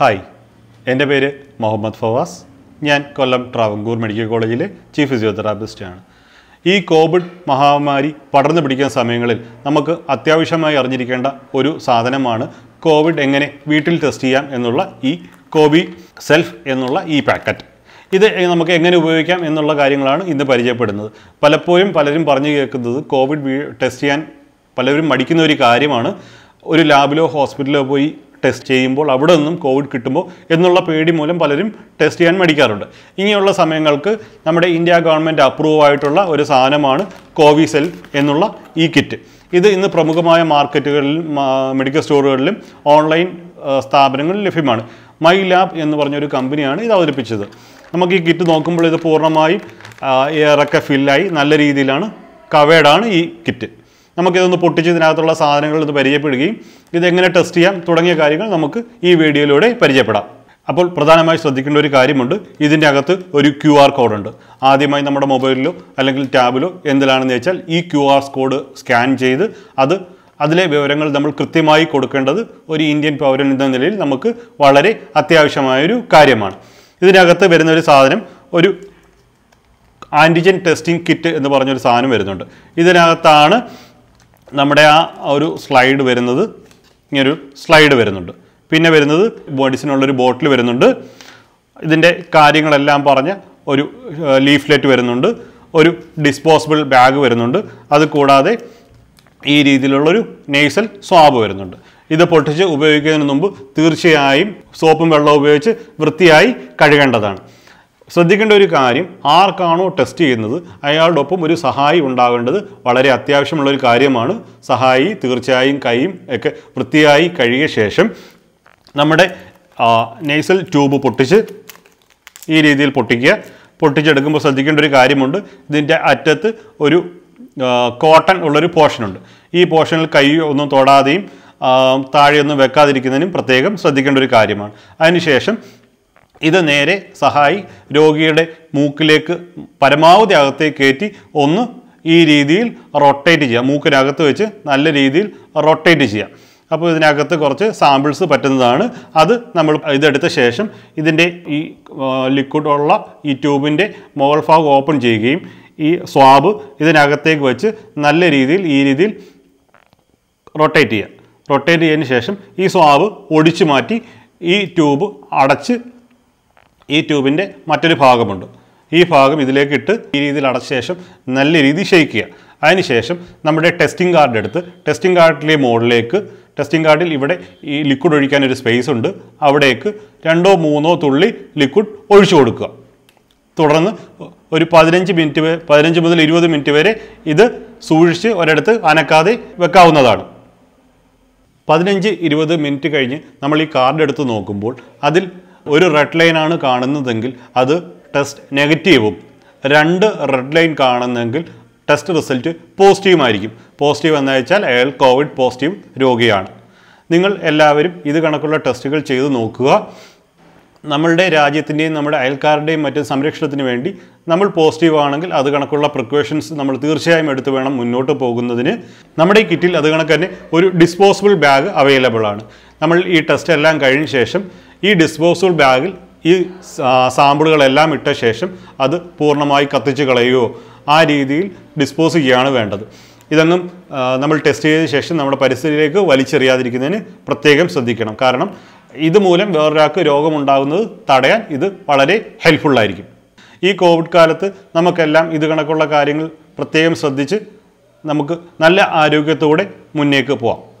hi എൻ്റെ പേര് മുഹമ്മദ് ഫവാസ് ഞാൻ കൊല്ലം ട്രാവങ്കൂർ മെഡിക്കൽ കോളേജിലെ ചീഫ് ഫിസിയോതെറാപ്പിസ്റ്റാണ് ഈ കോവിഡ് മഹാമാരി പടർന്നു പിടിക്കുന്ന സമയങ്ങളിൽ നമുക്ക് അത്യാവശ്യമായി അറിഞ്ഞിരിക്കേണ്ട ഒരു സാധനമാണ് കോവിഡ് എങ്ങനെ വീട്ടിൽ ടെസ്റ്റ് ചെയ്യാം എന്നുള്ള ഈ കോവി സെൽഫ് എന്നുള്ള ഈ പാക്കറ്റ് ഇത് നമുക്ക് എങ്ങനെ ഉപയോഗിക്കാം എന്നുള്ള കാര്യങ്ങളാണ് ഇന്ന് പരിചയപ്പെടുന്നത് പലപ്പോഴും പലരും പറഞ്ഞു കേൾക്കുന്നത് കോവിഡ് ടെസ്റ്റ് ചെയ്യാൻ പലരും മടിക്കുന്ന ഒരു കാര്യമാണ് ഒരു ലാബിലോ ഹോസ്പിറ്റലിലോ പോയി ടെസ്റ്റ് ചെയ്യുമ്പോൾ അവിടെ നിന്നും കോവിഡ് കിട്ടുമ്പോൾ എന്നുള്ള പേടി മൂലം പലരും ടെസ്റ്റ് ചെയ്യാൻ മടിക്കാറുണ്ട് ഇങ്ങനെയുള്ള സമയങ്ങൾക്ക് നമ്മുടെ ഇന്ത്യ ഗവൺമെൻറ് അപ്രൂവ് ആയിട്ടുള്ള ഒരു സാധനമാണ് കോവിസെൽ എന്നുള്ള ഈ കിറ്റ് ഇത് ഇന്ന് പ്രമുഖമായ മാർക്കറ്റുകളിലും മെഡിക്കൽ സ്റ്റോറുകളിലും ഓൺലൈൻ സ്ഥാപനങ്ങളിൽ ലഭ്യമാണ് മൈ ലാബ് എന്ന് പറഞ്ഞൊരു കമ്പനിയാണ് ഇത് അവതരിപ്പിച്ചത് നമുക്ക് ഈ കിറ്റ് നോക്കുമ്പോൾ ഇത് പൂർണ്ണമായും എയറൊക്കെ ഫില്ലായി നല്ല രീതിയിലാണ് കവേഡാണ് ഈ കിറ്റ് നമുക്കിതൊന്ന് പൊട്ടിച്ച് ഇതിനകത്തുള്ള സാധനങ്ങൾ ഇത് പരിചയപ്പെടുകയും ഇതെങ്ങനെ ടെസ്റ്റ് ചെയ്യാം തുടങ്ങിയ കാര്യങ്ങൾ നമുക്ക് ഈ വീഡിയോയിലൂടെ പരിചയപ്പെടാം അപ്പോൾ പ്രധാനമായി ശ്രദ്ധിക്കേണ്ട ഒരു കാര്യമുണ്ട് ഇതിൻ്റെ അകത്ത് ഒരു ക്യു ആർ കോഡുണ്ട് ആദ്യമായി നമ്മുടെ മൊബൈലിലോ അല്ലെങ്കിൽ ടാബിലോ എന്തിലാണെന്ന് വെച്ചാൽ ഈ ക്യു ആർ കോഡ് സ്കാൻ ചെയ്ത് അത് അതിലെ വിവരങ്ങൾ നമ്മൾ കൃത്യമായി കൊടുക്കേണ്ടത് ഒരു ഇന്ത്യൻ പൗരൻ എന്ന നിലയിൽ നമുക്ക് വളരെ അത്യാവശ്യമായൊരു കാര്യമാണ് ഇതിനകത്ത് വരുന്ന ഒരു സാധനം ഒരു ആൻറ്റിജൻ ടെസ്റ്റിംഗ് കിറ്റ് എന്ന് പറഞ്ഞൊരു സാധനം വരുന്നുണ്ട് ഇതിനകത്താണ് നമ്മുടെ ആ ഒരു സ്ലൈഡ് വരുന്നത് ഇങ്ങനൊരു സ്ലൈഡ് വരുന്നുണ്ട് പിന്നെ വരുന്നത് ബോഡീസിനുള്ളൊരു ബോട്ടിൽ വരുന്നുണ്ട് ഇതിൻ്റെ കാര്യങ്ങളെല്ലാം പറഞ്ഞ് ഒരു ലീഫ്ലെറ്റ് വരുന്നുണ്ട് ഒരു ഡിസ്പോസിബിൾ ബാഗ് വരുന്നുണ്ട് അത് കൂടാതെ ഈ രീതിയിലുള്ളൊരു നെയ്സൽ സ്വാബ് വരുന്നുണ്ട് ഇത് പൊട്ടിച്ച് ഉപയോഗിക്കുന്നതിന് മുമ്പ് തീർച്ചയായും സോപ്പും വെള്ളവും ഉപയോഗിച്ച് വൃത്തിയായി കഴുകേണ്ടതാണ് ശ്രദ്ധിക്കേണ്ട ഒരു കാര്യം ആർക്കാണോ ടെസ്റ്റ് ചെയ്യുന്നത് അയാളോടൊപ്പം ഒരു സഹായി ഉണ്ടാകേണ്ടത് വളരെ അത്യാവശ്യമുള്ള ഒരു കാര്യമാണ് സഹായി തീർച്ചയായും കൈയും ഒക്കെ വൃത്തിയായി കഴുകിയ ശേഷം നമ്മുടെ നെയ്സൽ ട്യൂബ് പൊട്ടിച്ച് ഈ രീതിയിൽ പൊട്ടിക്കുക പൊട്ടിച്ചെടുക്കുമ്പോൾ ശ്രദ്ധിക്കേണ്ട ഒരു കാര്യമുണ്ട് ഇതിൻ്റെ അറ്റത്ത് ഒരു കോട്ടൺ ഉള്ളൊരു പോർഷനുണ്ട് ഈ പോർഷനിൽ കൈ ഒന്നും തൊടാതെയും താഴെയൊന്നും വെക്കാതിരിക്കുന്നതിനും പ്രത്യേകം ശ്രദ്ധിക്കേണ്ട ഒരു കാര്യമാണ് അതിനുശേഷം ഇത് നേരെ സഹായി രോഗിയുടെ മൂക്കിലേക്ക് പരമാവധി അകത്തേക്ക് കയറ്റി ഒന്ന് ഈ രീതിയിൽ റൊട്ടേറ്റ് ചെയ്യുക മൂക്കിനകത്ത് വെച്ച് നല്ല രീതിയിൽ റൊട്ടേറ്റ് ചെയ്യുക അപ്പോൾ ഇതിനകത്ത് കുറച്ച് സാമ്പിൾസ് പറ്റുന്നതാണ് അത് നമ്മൾ ഇതെടുത്ത ശേഷം ഇതിൻ്റെ ഈ ലിക്വിഡ് ഉള്ള ഈ ട്യൂബിൻ്റെ മോൾ ഫാഗ് ഓപ്പൺ ചെയ്യുകയും ഈ സ്വാബ് ഇതിനകത്തേക്ക് വെച്ച് നല്ല രീതിയിൽ ഈ രീതിയിൽ റൊട്ടേറ്റ് ചെയ്യുക റൊട്ടേറ്റ് ചെയ്തതിന് ശേഷം ഈ സ്വാബ് ഒടിച്ചു മാറ്റി ഈ ട്യൂബ് അടച്ച് ഈ ട്യൂബിൻ്റെ മറ്റൊരു ഭാഗമുണ്ട് ഈ ഭാഗം ഇതിലേക്ക് ഇട്ട് ഈ രീതിയിൽ അടച്ച ശേഷം നല്ല രീതിയിൽ ഷെയ്ക്കുക അതിനുശേഷം നമ്മുടെ ടെസ്റ്റിംഗ് കാർഡ് എടുത്ത് ടെസ്റ്റിംഗ് കാർഡിലെ മോഡിലേക്ക് ടെസ്റ്റിംഗ് കാർഡിൽ ഇവിടെ ഈ ലിക്വിഡ് ഒഴിക്കാൻ ഒരു സ്പേസ് ഉണ്ട് അവിടേക്ക് രണ്ടോ മൂന്നോ തുള്ളി ലിക്വിഡ് ഒഴിച്ചു കൊടുക്കുക തുടർന്ന് ഒരു പതിനഞ്ച് മിനിറ്റ് പതിനഞ്ച് മുതൽ ഇരുപത് മിനിറ്റ് വരെ ഇത് സൂക്ഷിച്ച് ഒരിടത്ത് അനക്കാതെ വെക്കാവുന്നതാണ് പതിനഞ്ച് ഇരുപത് മിനിറ്റ് കഴിഞ്ഞ് നമ്മൾ ഈ കാർഡ് എടുത്ത് നോക്കുമ്പോൾ അതിൽ ഒരു റെഡ് ലൈനാണ് കാണുന്നതെങ്കിൽ അത് ടെസ്റ്റ് നെഗറ്റീവും രണ്ട് റെഡ് ലൈൻ കാണുന്നെങ്കിൽ ടെസ്റ്റ് റിസൾട്ട് ആയിരിക്കും പോസിറ്റീവ് എന്ന് വെച്ചാൽ അയാൾ കോവിഡ് പോസിറ്റീവ് രോഗിയാണ് നിങ്ങൾ എല്ലാവരും ഇത് കണക്കുള്ള ടെസ്റ്റുകൾ ചെയ്തു നോക്കുക നമ്മളുടെ രാജ്യത്തിൻ്റെയും നമ്മുടെ അയൽക്കാരുടെയും മറ്റും സംരക്ഷണത്തിന് വേണ്ടി നമ്മൾ പോസിറ്റീവ് ആണെങ്കിൽ അത് കണക്കുള്ള പ്രിക്കോഷൻസ് നമ്മൾ തീർച്ചയായും എടുത്ത് വേണം മുന്നോട്ട് പോകുന്നതിന് നമ്മുടെ ഈ കിറ്റിൽ അത് കണക്ക് തന്നെ ഒരു ഡിസ്പോസിബിൾ ബാഗ് അവൈലബിൾ ആണ് നമ്മൾ ഈ ടെസ്റ്റ് എല്ലാം കഴിഞ്ഞ ശേഷം ഈ ഡിസ്പോസബിൾ ബാഗിൽ ഈ സാമ്പിളുകളെല്ലാം ഇട്ട ശേഷം അത് പൂർണ്ണമായി കത്തിച്ച് കളയുകയോ ആ രീതിയിൽ ഡിസ്പോസ് ചെയ്യുകയാണ് വേണ്ടത് ഇതൊന്നും നമ്മൾ ടെസ്റ്റ് ചെയ്ത ശേഷം നമ്മുടെ പരിസ്ഥിതിയിലേക്ക് വലിച്ചെറിയാതിരിക്കുന്നതിന് പ്രത്യേകം ശ്രദ്ധിക്കണം കാരണം ഇതുമൂലം വേറൊരാൾക്ക് രോഗമുണ്ടാകുന്നത് തടയാൻ ഇത് വളരെ ഹെൽപ്ഫുള്ളായിരിക്കും ഈ കോവിഡ് കാലത്ത് നമുക്കെല്ലാം ഇത് കണക്കുള്ള കാര്യങ്ങൾ പ്രത്യേകം ശ്രദ്ധിച്ച് നമുക്ക് നല്ല ആരോഗ്യത്തോടെ മുന്നേക്ക് പോവാം